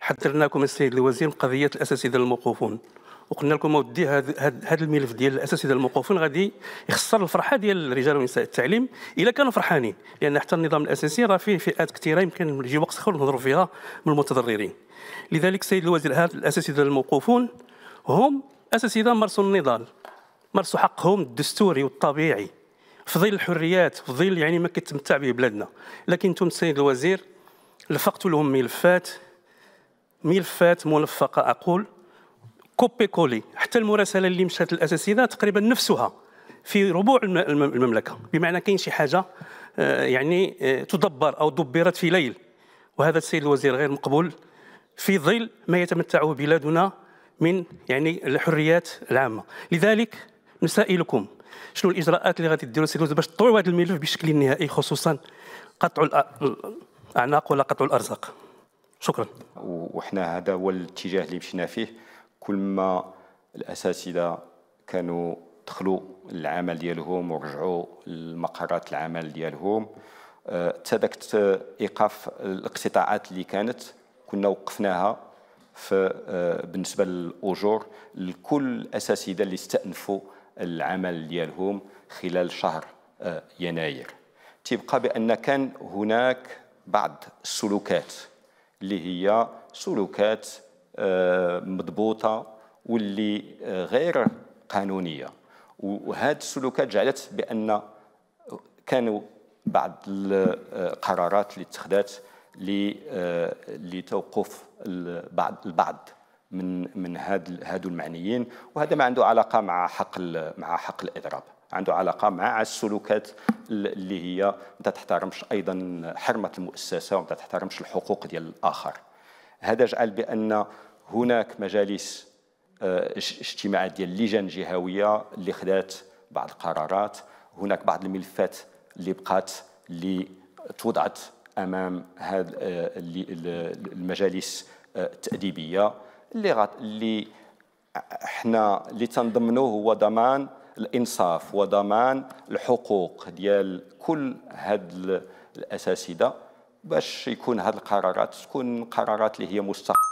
حذرنا لكم السيد الوزير من قضيه الاساتذه الموقوفون وقلنا لكم اودي هذا الملف ديال الاساتذه الموقوفين غادي يخسر الفرحه ديال الرجال ونساء التعليم الا كانوا فرحانين لان حتى النظام الاساسي راه فيه فئات كثيره يمكن يجي وقت اخر نهضروا فيها من المتضررين لذلك السيد الوزير هاد الاساتذه الموقوفون هم اساتذه مارسوا النضال مارسوا حقهم الدستوري والطبيعي في ظل الحريات في ظل يعني ما كتمتع به بلادنا لكن انتم السيد الوزير لفقتوا لهم ملفات ملفات ملفقه اقول كوبي كولي حتى المراسله اللي مشات للاساتذه تقريبا نفسها في ربوع المملكه بمعنى كاين شي حاجه آه، يعني آه، تدبر او دبرت في ليل وهذا السيد الوزير غير مقبول في ظل ما يتمتع بلادنا من يعني الحريات العامه لذلك نسائلكم شنو الاجراءات اللي غادي ديروا السيد الوزير باش تطوعوا هذا الملف بشكل نهائي خصوصا قطع الاعناق ولا قطع الارزاق شكرا وحنا هذا هو الاتجاه اللي مشينا فيه كل ما الاساتذه كانوا دخلوا العمل ديالهم ورجعوا لمقرات العمل ديالهم حتى آه، ايقاف الاقتطاعات اللي كانت كنا وقفناها في آه، بالنسبه للاجور لكل الاساتذه اللي استأنفوا العمل ديالهم خلال شهر آه، يناير تيبقى بان كان هناك بعض السلوكات اللي هي سلوكات آه، مضبوطه واللي آه، غير قانونيه وهذه السلوكات جعلت بان كانوا بعض القرارات آه، اللي اتخذت لتوقف البعض البعض من من هاد هادو المعنيين وهذا ما عنده علاقه مع حق مع حق الاضراب عنده علاقه مع السلوكات اللي هي ما تحترمش ايضا حرمه المؤسسه وما تحترمش الحقوق ديال الاخر هذا جعل بان هناك مجالس آه، اجتماعات ديال لجان جهويه اللي خدات بعض القرارات هناك بعض الملفات اللي بقات اللي توضعت امام هذه آه، المجالس آه، التاديبيه اللي اللي حنا اللي تنضمنوه هو ضمان الانصاف وضمان الحقوق ديال كل هاد الاساتذه باش يكون هاد القرارات تكون قرارات اللي هي مستقله